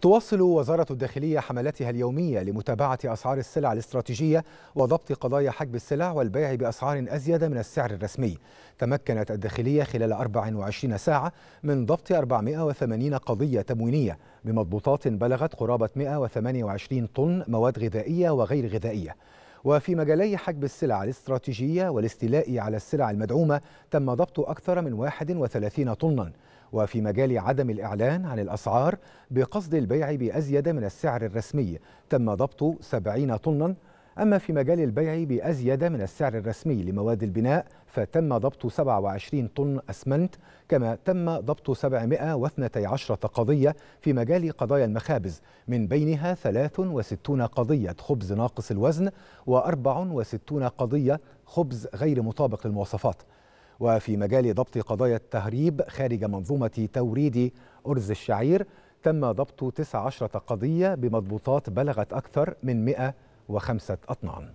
تواصل وزارة الداخلية حملاتها اليومية لمتابعة أسعار السلع الاستراتيجية وضبط قضايا حجب السلع والبيع بأسعار أزيد من السعر الرسمي تمكنت الداخلية خلال 24 ساعة من ضبط 480 قضية تموينية بمضبوطات بلغت قرابة 128 طن مواد غذائية وغير غذائية وفي مجالي حجب السلع الاستراتيجية والاستيلاء على السلع المدعومة تم ضبط أكثر من 31 طناً وفي مجال عدم الإعلان عن الأسعار بقصد البيع بأزيد من السعر الرسمي تم ضبط 70 طناً أما في مجال البيع بأزيد من السعر الرسمي لمواد البناء فتم ضبط 27 طن أسمنت كما تم ضبط 712 قضية في مجال قضايا المخابز من بينها 63 قضية خبز ناقص الوزن و64 قضية خبز غير مطابق للمواصفات وفي مجال ضبط قضايا التهريب خارج منظومة توريد أرز الشعير تم ضبط 19 قضية بمضبوطات بلغت أكثر من 100 وخمسة أطنان